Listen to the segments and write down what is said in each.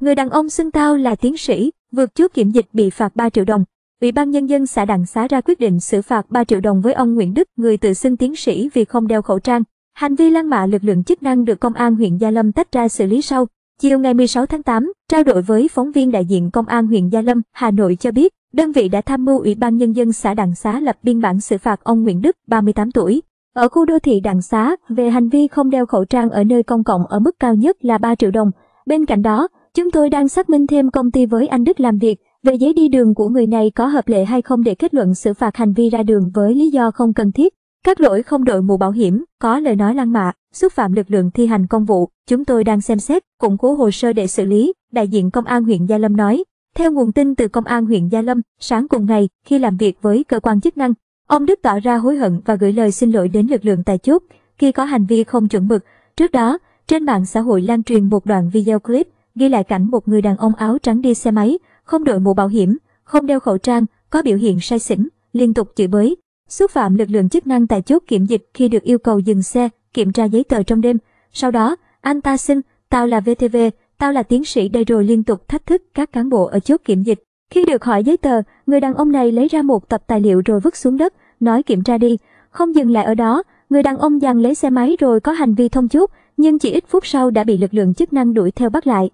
Người đàn ông xưng tao là tiến sĩ, vượt chốt kiểm dịch bị phạt 3 triệu đồng. Ủy ban Nhân dân xã Đặng Xá ra quyết định xử phạt 3 triệu đồng với ông Nguyễn Đức, người tự xưng tiến sĩ vì không đeo khẩu trang. Hành vi lăng mạ lực lượng chức năng được Công an huyện Gia Lâm tách ra xử lý sau. Chiều ngày 16 tháng 8, trao đổi với phóng viên đại diện Công an huyện Gia Lâm, Hà Nội cho biết, đơn vị đã tham mưu Ủy ban Nhân dân xã Đặng Xá lập biên bản xử phạt ông Nguyễn Đức, 38 tuổi, ở khu đô thị Đặng Xá về hành vi không đeo khẩu trang ở nơi công cộng ở mức cao nhất là 3 triệu đồng. Bên cạnh đó, Chúng tôi đang xác minh thêm công ty với anh Đức làm việc, về giấy đi đường của người này có hợp lệ hay không để kết luận xử phạt hành vi ra đường với lý do không cần thiết. Các lỗi không đội mũ bảo hiểm, có lời nói lăng mạ, xúc phạm lực lượng thi hành công vụ, chúng tôi đang xem xét, củng cố hồ sơ để xử lý, đại diện công an huyện Gia Lâm nói. Theo nguồn tin từ công an huyện Gia Lâm, sáng cùng ngày, khi làm việc với cơ quan chức năng, ông Đức tỏ ra hối hận và gửi lời xin lỗi đến lực lượng tại chốt khi có hành vi không chuẩn mực. Trước đó, trên mạng xã hội lan truyền một đoạn video clip ghi lại cảnh một người đàn ông áo trắng đi xe máy, không đội mũ bảo hiểm, không đeo khẩu trang, có biểu hiện say xỉn, liên tục chửi bới, xúc phạm lực lượng chức năng tại chốt kiểm dịch khi được yêu cầu dừng xe, kiểm tra giấy tờ trong đêm. Sau đó, anh ta xin, tao là VTV, tao là tiến sĩ đây rồi liên tục thách thức các cán bộ ở chốt kiểm dịch. Khi được hỏi giấy tờ, người đàn ông này lấy ra một tập tài liệu rồi vứt xuống đất, nói kiểm tra đi. Không dừng lại ở đó, người đàn ông giằng lấy xe máy rồi có hành vi thông chốt, nhưng chỉ ít phút sau đã bị lực lượng chức năng đuổi theo bắt lại.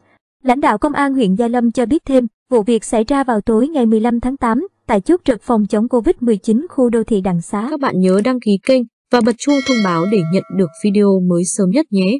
Lãnh đạo công an huyện Gia Lâm cho biết thêm, vụ việc xảy ra vào tối ngày 15 tháng 8 tại chốt trực phòng chống Covid-19 khu đô thị Đặng Xá. Các bạn nhớ đăng ký kênh và bật chuông thông báo để nhận được video mới sớm nhất nhé.